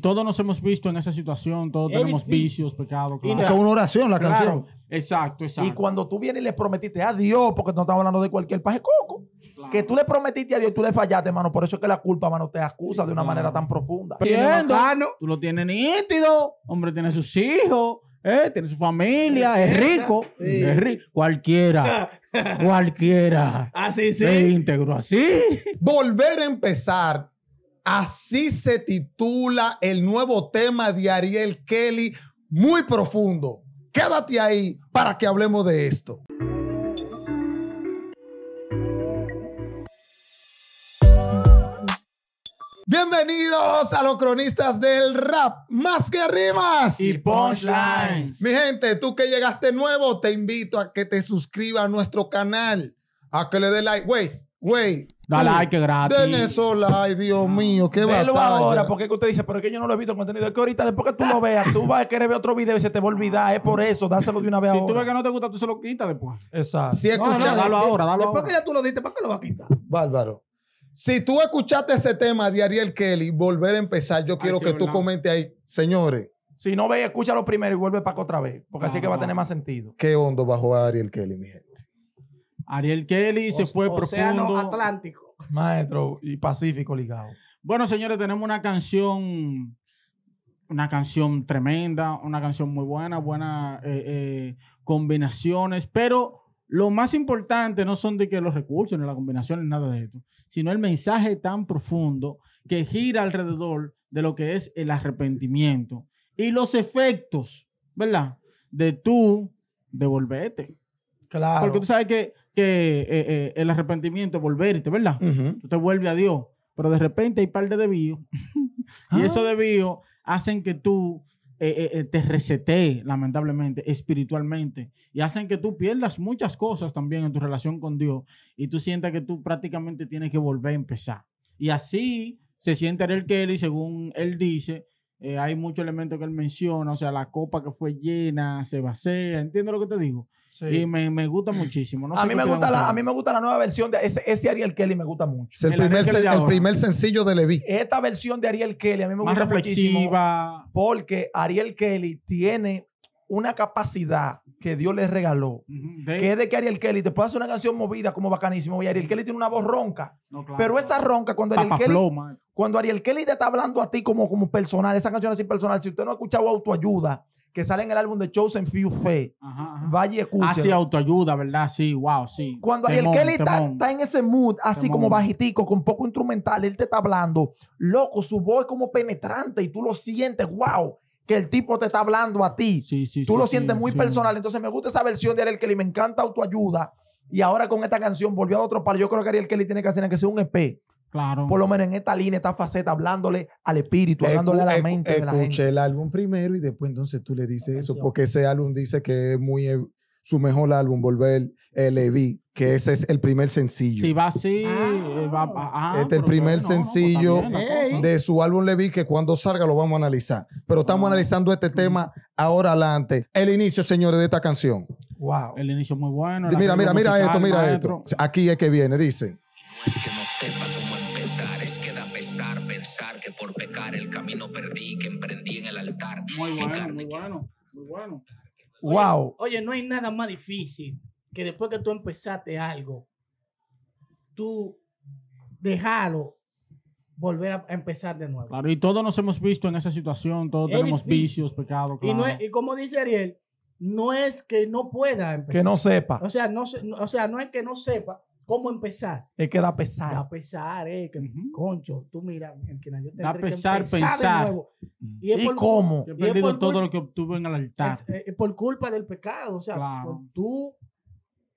Todos nos hemos visto en esa situación, todos tenemos vicios, pecados. Claro. es una oración la canción. Exacto, exacto. Y cuando tú vienes y le prometiste a Dios, porque no estamos hablando de cualquier paje coco, que tú le prometiste a Dios y tú le fallaste, hermano. Por eso es que la culpa, hermano, te acusa de una manera tan profunda. Entiendo. Tú lo tienes nítido, hombre, tiene sus hijos. Eh, tiene su familia, es rico, cualquiera, cualquiera. Así sí. íntegro, así. Volver a empezar Así se titula el nuevo tema de Ariel Kelly, muy profundo. Quédate ahí para que hablemos de esto. Bienvenidos a los cronistas del rap, más que rimas y punchlines. Mi gente, tú que llegaste nuevo, te invito a que te suscribas a nuestro canal, a que le dé like. Güey, Güey. Dale like gratis. eso, ay Dios ah. mío, qué Velo batalla. ahora, porque es que usted dice, pero es que yo no lo he visto contenido. Es que ahorita, después que tú lo veas, tú vas a querer ver otro video y se te va a olvidar. Es por eso, dáselo de una vez si ahora. Si tú ves que no te gusta, tú se lo quitas después. Exacto. Si escuchas, no, dalo ahora, dalo Después que ya tú lo diste, ¿para qué lo vas a quitar? Bárbaro. Si tú escuchaste ese tema de Ariel Kelly, volver a empezar, yo quiero que tú comentes ahí, señores. Si no ve, escúchalo primero y vuelve para otra vez, porque así que va a tener más sentido. Qué hondo bajó a Ariel Kelly, mi gente. Ariel Kelly se fue Océano Atlántico. Maestro y Pacífico ligado. Bueno, señores, tenemos una canción, una canción tremenda, una canción muy buena, buenas eh, eh, combinaciones, pero lo más importante no son de que los recursos ni las combinaciones, nada de esto, sino el mensaje tan profundo que gira alrededor de lo que es el arrepentimiento y los efectos, ¿verdad? De tú devolverte. Claro. Porque tú sabes que que eh, eh, el arrepentimiento, volverte, ¿verdad? Tú te vuelves a Dios, pero de repente hay par de desvíos y esos ah. desvíos hacen que tú eh, te resetees, lamentablemente, espiritualmente y hacen que tú pierdas muchas cosas también en tu relación con Dios y tú sientas que tú prácticamente tienes que volver a empezar. Y así se siente el Kelly, según él dice, hay muchos elementos que él menciona, o sea, la copa que fue llena se vacía, entiendo lo que te digo. Y me, gusta muchísimo. a, mí me gusta la, a mí me gusta la nueva versión de ese, Ariel Kelly, me gusta mucho. el, primer, sencillo de Levi. Esta versión de Ariel Kelly a mí me Más reflexiva. porque Ariel Kelly tiene una capacidad que Dios le regaló. Que es de que Ariel Kelly te puede hacer una canción movida como bacanísimo. Y Ariel Kelly tiene una voz ronca. pero esa ronca, cuando Ariel, Kelly, cuando Ariel Kelly te está hablando a ti como, como personal, esa canción así personal, si usted no ha escuchado autoayuda, que sale en el álbum de Chosen Few Fe. Vaya escucha. Así ah, autoayuda, ¿verdad? Sí, wow, sí. Cuando Ariel Kelly está, en ese mood, así como bajitico, con poco instrumental, él te está hablando. Loco, su voz es como penetrante y tú lo sientes, wow, que el tipo te está hablando a ti. Sí, sí, tú lo sientes muy personal. Entonces me gusta esa versión de Ariel Kelly, me encanta autoayuda. Y ahora con esta canción volvió a otro par Yo creo que Ariel Kelly tiene que hacer que sea un EP. Por lo menos en esta línea, esta faceta, hablándole al espíritu, hablándole a la mente. de la gente. el álbum primero y después entonces tú le dices eso, porque ese álbum dice que es muy eh, su mejor álbum, Volver eh, Levi, que ese es el primer sencillo. Si va así, eh, ah. va ah, Este es el primer pues, sencillo de su álbum Levi, que cuando salga lo vamos a analizar. Pero estamos ah. analizando este tema ahora adelante. El inicio, señores, de esta canción. Wow. El inicio muy bueno. Mira, mira, mira esto, mira esto. Aquí es que viene, dice. no perdí que emprendí en el altar. Muy bueno, muy bueno, wow. Oye, no hay nada más difícil que después que tú empezaste algo, tú dejarlo volver a empezar de nuevo. Claro, y todos nos hemos visto en esa situación, todos tenemos vicios, pecados. Y, como dice Ariel, no es que no pueda empezar. Que no sepa. O sea, no, o sea, no es que no sepa, ¿Cómo empezar? Es que da pesar. Da pesar, eh. Concho, tú mira, el que Da pesar pensar. De nuevo. Y, ¿Y cómo. he perdido todo lo que obtuve en el altar. Es, por culpa del pecado. O sea, tú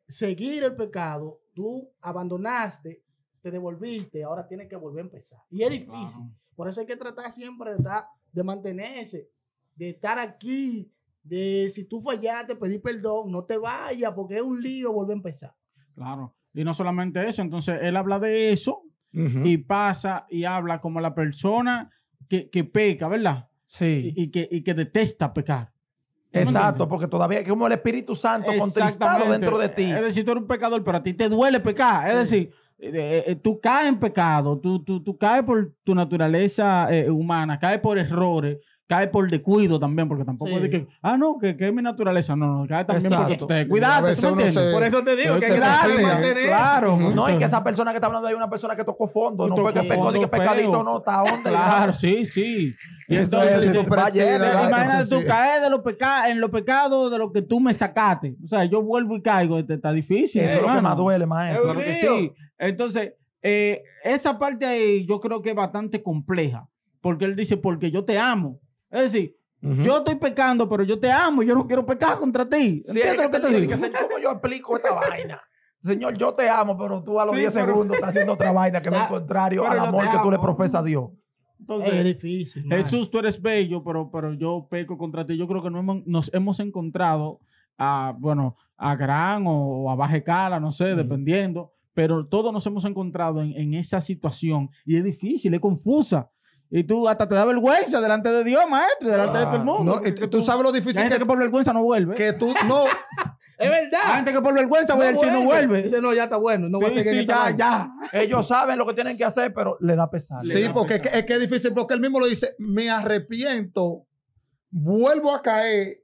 seguir el pecado, tú abandonaste, te devolviste, ahora tienes que volver a empezar. Y es difícil. Por eso hay que tratar siempre de, de mantenerse, de estar aquí, de si tú fallaste, pedir perdón, no te vayas, porque es un lío volver a empezar. Claro. Y no solamente eso, entonces él habla de eso y pasa y habla como la persona que, peca, ¿verdad? Sí. Y, que, que detesta pecar. Exacto, porque todavía es como el Espíritu Santo contristado dentro de ti. Es decir, tú eres un pecador, pero a ti te duele pecar. Es decir, eh, eh, eh, tú caes en pecado, tú, tú, caes por tu naturaleza humana, caes por errores, cae por descuido también, porque tampoco es que, ah, no, que, que, es mi naturaleza. No, no, cae también por porque te cuidas, ¿tú Por eso te digo que hay Claro. No, y que esa persona que está hablando ahí es una persona que tocó fondo, no fue que pecó que pecadito, no, está onda. Claro, sí, sí. Y entonces, imagínate tú caes de en los pecados de lo que tú me sacaste. O sea, yo vuelvo y caigo, este, está difícil. Eso es lo que más duele, maestro. Claro que sí. Entonces, eh, esa parte ahí yo creo que es bastante compleja. Porque él dice, porque yo te amo es decir, yo estoy pecando, pero yo te amo yo no quiero pecar contra ti. te, digo? Señor, ¿cómo yo explico esta vaina? Señor, yo te amo, pero tú a los 10 segundos estás haciendo otra vaina que es contrario al amor que tú le profesas a Dios. Entonces, es difícil. Jesús, tú eres bello, pero, pero yo peco contra ti. Yo creo que no nos hemos encontrado a, bueno, a gran o, a baja escala, no sé, dependiendo, pero todos nos hemos encontrado en, esa situación y es difícil, es confusa. Y tú hasta te da vergüenza delante de Dios, maestro, delante del de mundo. No, tú, sabes lo difícil hay gente que, por vergüenza no vuelve. Que tú, no. es verdad. Hay gente que por vergüenza voy no vuelve. no vuelve. Dice, no, ya está bueno. No sí, voy a seguir sí, ya, ya. Ellos saben lo que tienen que hacer, pero le da pesar. Sí, porque Es, que, es difícil, porque él mismo lo dice, me arrepiento, vuelvo a caer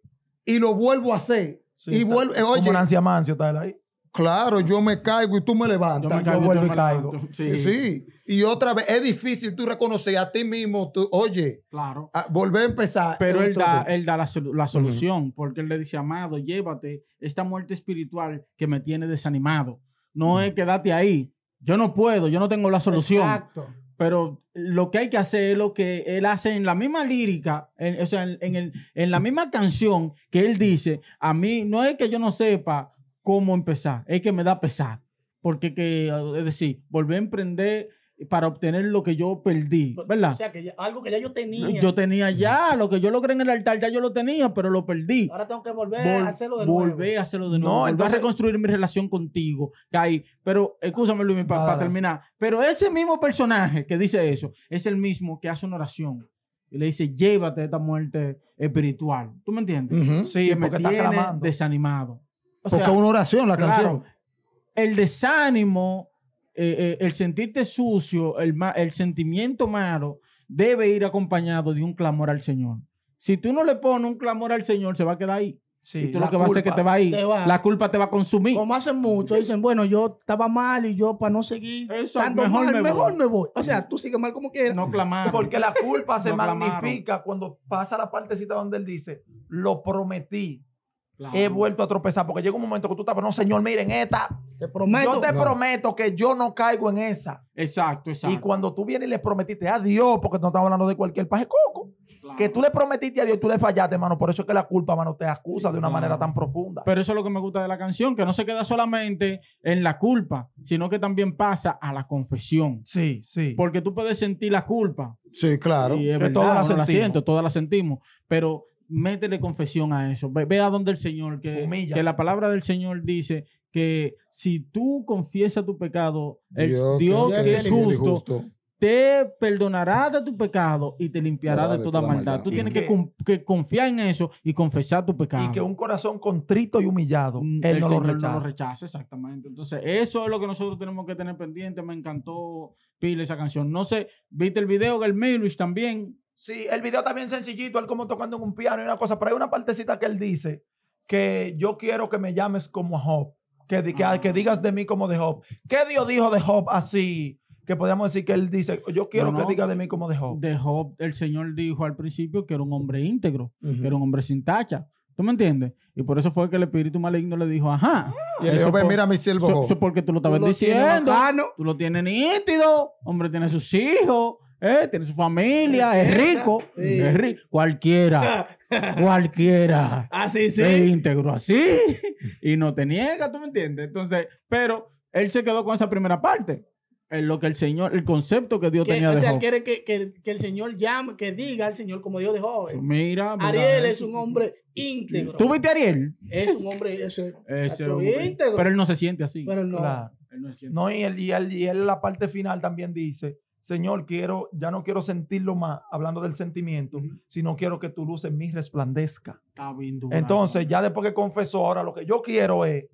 y lo vuelvo a hacer. y vuelve, oye, como está él ahí. Claro, yo me caigo y tú me levantas. Yo, me caigo, vuelvo y caigo. sí. Y otra vez, es difícil tú reconocer a ti mismo, tú, oye, claro. Ah, volver a empezar. Pero él da, da, la, solución, porque él le dice, amado, llévate esta muerte espiritual que me tiene desanimado. No es quedarte ahí. Yo no puedo, yo no tengo la solución. Exacto. Pero lo que hay que hacer es lo que él hace en la misma lírica, o sea, en la misma canción que él dice, a mí no es que yo no sepa cómo empezar. Es que me da pesar. Porque, que, es decir, volver a emprender para obtener lo que yo perdí, ¿verdad? O sea, que algo que ya yo tenía. Yo tenía ya, lo que yo logré en el altar ya yo lo tenía, pero lo perdí. Ahora tengo que volver a hacerlo de nuevo. Volver a hacerlo de nuevo. No, entonces... a reconstruir mi relación contigo. hay Pero, escúchame Luis, para terminar. Pero ese mismo personaje que dice eso, es el mismo que hace una oración. Y le dice, llévate esta muerte espiritual. ¿Tú me entiendes? Sí, me tiene desanimado. Porque es una oración la canción. El desánimo, eh, eh, el sentirte sucio, el, el sentimiento malo, debe ir acompañado de un clamor al Señor. Si tú no le pones un clamor al Señor, se va a quedar ahí. y tú lo que va a hacer que te va a ir. La culpa te va a consumir. Como hacen mucho, dicen, bueno, yo estaba mal y yo para no seguir Eso, mejor, me, voy. O sea, tú sigues mal como quieras. No clamar. Porque la culpa se magnifica cuando pasa la partecita donde él dice, lo prometí, He vuelto a tropezar porque llega un momento que tú estás, pero no, señor, miren, esta. Yo te prometo que yo no caigo en esa. Exacto, exacto. Y cuando tú vienes y le prometiste a Dios, porque no estamos hablando de cualquier paje coco, que tú le prometiste a Dios tú le fallaste, hermano. Por eso es que la culpa, hermano, te acusa de una manera tan profunda. Pero eso es lo que me gusta de la canción, que no se queda solamente en la culpa, sino que también pasa a la confesión. Sí, sí. Porque tú puedes sentir la culpa. Sí, claro. Y todas la, sentimos. siento, todas la sentimos. Pero métele confesión a eso. Ve, a donde el Señor, que, que la palabra del Señor dice que si tú confiesas tu pecado, el Dios, que, es justo, te perdonará de tu pecado y te limpiará de, toda, maldad. Tú tienes que, que, confiar en eso y confesar tu pecado. Y que un corazón contrito y humillado, mm, Él, no, lo rechaza. lo Exactamente. Entonces, eso es lo que nosotros tenemos que tener pendiente. Me encantó Pile esa canción. No sé, ¿viste el video del Milush también? Sí, el video está bien sencillito, él como tocando en un piano y una cosa, pero hay una partecita que él dice que yo quiero que me llames como a Job, que, que ah. digas de mí como de Job. ¿Qué Dios dijo de Job así? que podríamos decir que él dice, yo quiero que digas de mí como de Job. De Job, el Señor dijo al principio que era un hombre íntegro, que era un hombre sin tacha. ¿Tú me entiendes? Y por eso fue que el espíritu maligno le dijo, ajá. Y dijo, mira mi siervo. Eso, porque tú lo estabas diciendo. Tú lo tienes nítido. Hombre, tiene sus hijos. Eh, tiene su familia, eh, es rico, Cualquiera, cualquiera. Así, sí. Es ah, íntegro, así. Y no te niega, ¿tú me entiendes? Entonces, pero él se quedó con esa primera parte. En lo que el Señor, el concepto que Dios tenía de O sea, quiere que, que, que, el Señor llame, que diga al Señor como Dios de joven. Mira, Ariel es un hombre íntegro. ¿Tú viste a Ariel? Es un hombre íntegro. Pero él no se siente así. Pero no. él no, y, él, y él la parte final también dice Señor, quiero, ya no quiero sentirlo más, hablando del sentimiento, sino quiero que tu luz en mí resplandezca. Ah, Entonces, ya después que confesó, ahora lo que yo quiero es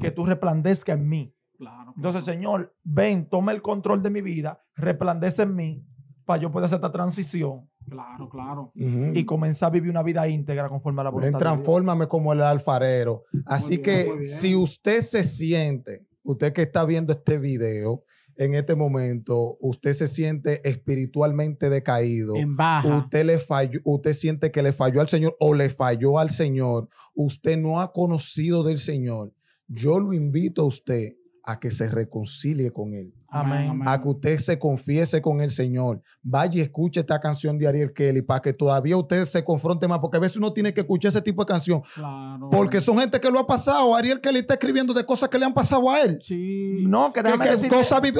que tú resplandezca en mí. Claro, Entonces, Señor, ven, toma el control de mi vida, resplandece en mí para yo pueda hacer esta transición. Claro, claro. Y comenzar a vivir una vida íntegra conforme a la voluntad. Ven, transfórmame como el alfarero. Así que si usted se siente, usted que está viendo este video, en este momento usted se siente espiritualmente decaído, en baja. usted le falló, usted siente que le falló al Señor o le falló al Señor, usted no ha conocido del Señor, yo lo invito a usted a que se reconcilie con él. A que usted se confiese con el Señor. Vaya y escuche esta canción de Ariel Kelly para que todavía usted se confronte más, porque a veces uno tiene que escuchar ese tipo de canción. Claro, porque son gente que lo ha pasado. Ariel Kelly está escribiendo de cosas que le han pasado a él. Sí. No, que, déjame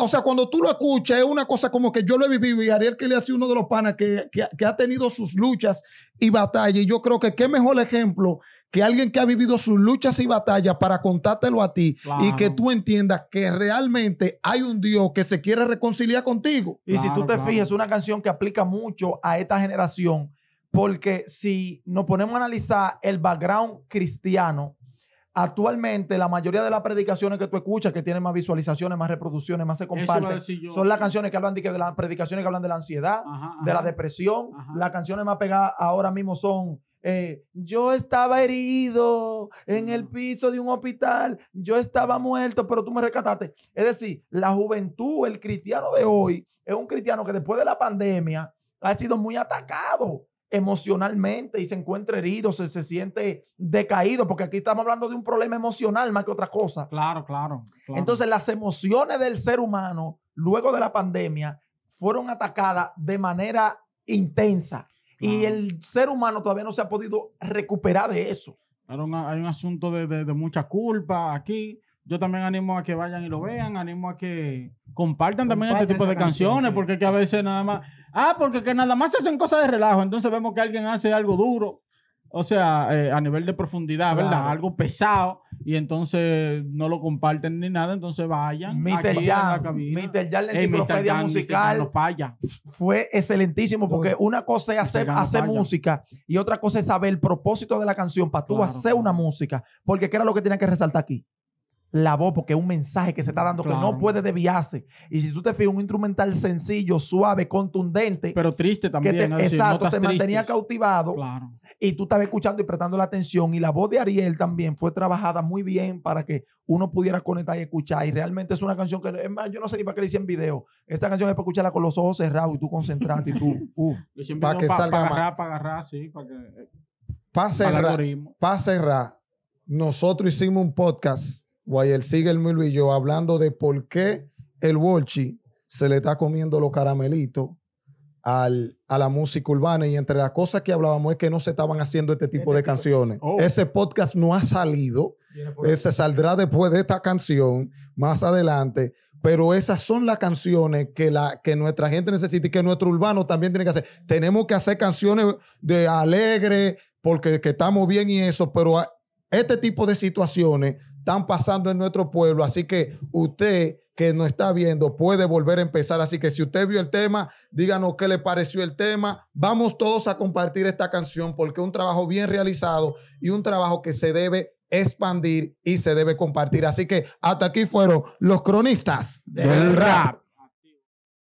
O sea, cuando tú lo escuchas, es una cosa como que yo lo he vivido y Ariel Kelly ha sido uno de los panas que ha tenido sus luchas y batallas. Y yo creo que qué mejor ejemplo que alguien que ha vivido sus luchas y batallas para contártelo a ti y que tú entiendas que realmente hay un Dios que se quiere reconciliar contigo. Y si tú te fijas, es una canción que aplica mucho a esta generación, porque si nos ponemos a analizar el background cristiano, actualmente la mayoría de las predicaciones que tú escuchas, que tienen más visualizaciones, más reproducciones, más se comparten, son las canciones que hablan de, de, las predicaciones que hablan de la ansiedad, de la depresión. Las canciones más pegadas ahora mismo son eh, yo estaba herido en el piso de un hospital, yo estaba muerto, pero tú me rescataste. Es decir, la juventud, el cristiano de hoy, es un cristiano que después de la pandemia ha sido muy atacado emocionalmente y se encuentra herido, se, siente decaído, porque aquí estamos hablando de un problema emocional más que otra cosa. claro, claro. Entonces las emociones del ser humano luego de la pandemia fueron atacadas de manera intensa. Y el ser humano todavía no se ha podido recuperar de eso. hay un asunto de, de, mucha culpa aquí. Yo también animo a que vayan y lo vean, animo a que compartan, también este tipo de canciones, porque que a veces nada más, ah, porque que nada más se hacen cosas de relajo, entonces vemos que alguien hace algo duro, o sea, eh, a nivel de profundidad, ¿verdad? Algo pesado y entonces no lo comparten ni nada, entonces vayan. la musical, falla. fue excelentísimo porque una cosa es hacer, música y otra cosa es saber el propósito de la canción para tú hacer una música. Porque ¿qué era lo que tenía que resaltar aquí? La voz, porque es un mensaje que se está dando que no puede desviarse. Y si tú te fijas, un instrumental sencillo, suave, contundente, Pero triste también. exacto, te mantenía cautivado Claro y tú estabas escuchando y prestando la atención y la voz de Ariel también fue trabajada muy bien para que uno pudiera conectar y escuchar y realmente es una canción que, es más, yo no sé ni para qué le hicieron video, esta canción es para escucharla con los ojos cerrados y tú concentrado y tú, uff, para que salga para agarrar, para agarrar, sí, para que... Eh, para cerrar, para nosotros hicimos un podcast, Guayel Sigue el Milo y yo, hablando de por qué el Wolchi se le está comiendo los caramelitos a la música urbana y entre las cosas que hablábamos es que no se estaban haciendo este tipo este de canciones. Oh. Ese podcast no ha salido, eh, se saldrá después de esta canción más adelante, pero esas son las canciones que, la, que nuestra gente necesita y que nuestro urbano también tiene que hacer. Tenemos que hacer canciones de alegre porque que estamos bien y eso, pero este tipo de situaciones están pasando en nuestro pueblo, así que usted que no está viendo puede volver a empezar. Así que si usted vio el tema, díganos qué le pareció el tema. Vamos todos a compartir esta canción porque es un trabajo bien realizado y un trabajo que se debe expandir y se debe compartir. Así que hasta aquí fueron los cronistas del rap.